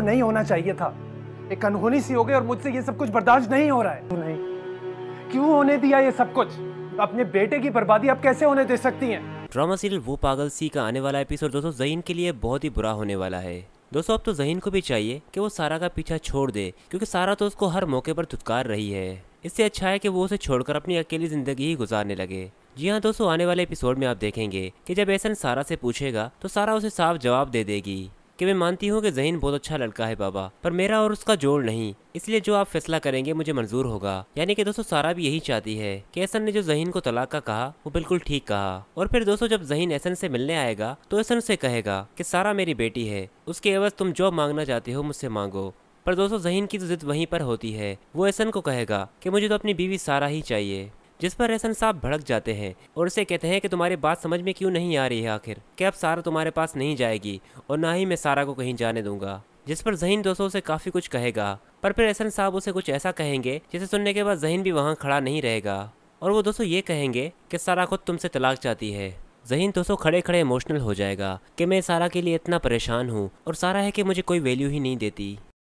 तो नहीं होना चाहिए था एक अनहोनी सी हो गई और मुझसे ये सब कुछ बर्दाश्त नहीं हो रहा है नहीं क्यों होने दिया ये सब कुछ अपने बेटे की बर्बादी आप कैसे होने दे सकती हैं ड्रामा सीरियल वो पागल सी का आने वाला एपिसोड दोस्तों जहीन के लिए बहुत ही बुरा होने वाला है दोस्तों अब तो जहीन को भी चाहिए कि वो सारा का पीछा छोड़ दे क्योंकि सारा तो उसको हर मौके पर धुतकार रही है इससे अच्छा है कि वो उसे छोड़कर अपनी अकेली जिंदगी ही गुजारने लगे जी हाँ दोस्तों आने वाले एपिसोड में आप देखेंगे कि जब ऐसा सारा से पूछेगा तो सारा उसे साफ जवाब दे देगी कि मैं मानती हूँ कि जहीन बहुत अच्छा लड़का है बाबा पर मेरा और उसका जोड़ नहीं इसलिए जो आप फैसला करेंगे मुझे मंजूर होगा यानी कि दोस्तों सारा भी यही चाहती है कि एसन ने जो जहीन को तलाक का कहा वो बिल्कुल ठीक कहा और फिर दोस्तों जब जहीन एसन से मिलने आएगा तो एसन उसे कहेगा कि सारा मेरी बेटी है उसके अवज़ तुम जो मांगना चाहते हो मुझसे मांगो पर दोस्तों जहीन की तो जिद वहीं पर होती है वो एसन को कहेगा कि मुझे तो अपनी बीवी सारा ही चाहिए जिस पर रहसन साहब भड़क जाते हैं और उसे कहते हैं कि तुम्हारी बात समझ में क्यों नहीं आ रही है आखिर कि अब सारा तुम्हारे पास नहीं जाएगी और ना ही मैं सारा को कहीं जाने दूंगा जिस पर जहीन दोस्तों से काफ़ी कुछ कहेगा पर फिर रहसन साहब उसे कुछ ऐसा कहेंगे जिसे सुनने के बाद जहीन भी वहाँ खड़ा नहीं रहेगा और वो दोस्तों ये कहेंगे कि सारा खुद तुमसे तलाक चाहती है जहीन दोस्तों खड़े खड़े इमोशनल हो जाएगा कि मैं सारा के लिए इतना परेशान हूँ और सारा है कि मुझे कोई वैल्यू ही नहीं देती